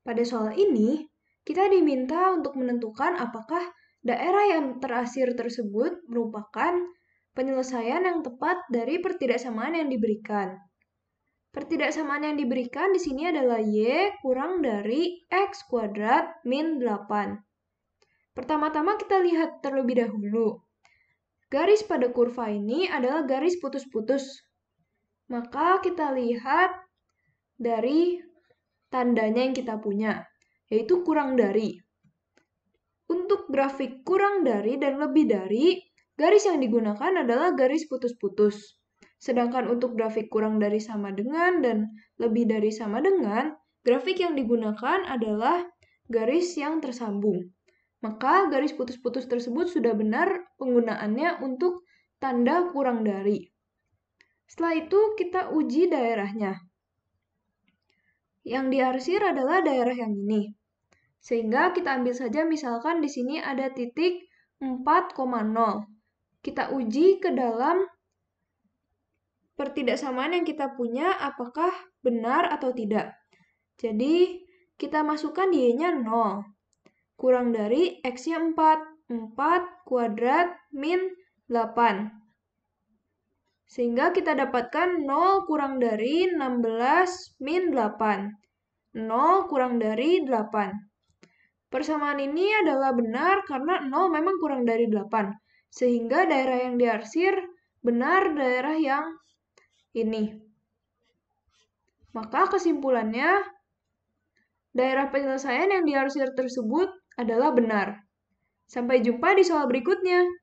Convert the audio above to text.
Pada soal ini, kita diminta untuk menentukan apakah daerah yang terasir tersebut merupakan penyelesaian yang tepat dari pertidaksamaan yang diberikan. Pertidaksamaan yang diberikan di sini adalah Y kurang dari X kuadrat min 8. Pertama-tama kita lihat terlebih dahulu. Garis pada kurva ini adalah garis putus-putus. Maka kita lihat dari tandanya yang kita punya, yaitu kurang dari. Untuk grafik kurang dari dan lebih dari, garis yang digunakan adalah garis putus-putus. Sedangkan untuk grafik kurang dari sama dengan dan lebih dari sama dengan, grafik yang digunakan adalah garis yang tersambung. Maka garis putus-putus tersebut sudah benar penggunaannya untuk tanda kurang dari. Setelah itu kita uji daerahnya. Yang diarsir adalah daerah yang ini. Sehingga kita ambil saja misalkan di sini ada titik 4,0. Kita uji ke dalam pertidaksamaan yang kita punya apakah benar atau tidak. Jadi, kita masukkan y-nya 0. Kurang dari x-nya 4. 4 kuadrat min 8. Sehingga kita dapatkan 0 kurang dari 16 min 8. 0 kurang dari 8. Persamaan ini adalah benar karena 0 memang kurang dari 8. Sehingga daerah yang diarsir benar daerah yang ini. Maka kesimpulannya, daerah penyelesaian yang diarsir tersebut adalah benar. Sampai jumpa di soal berikutnya.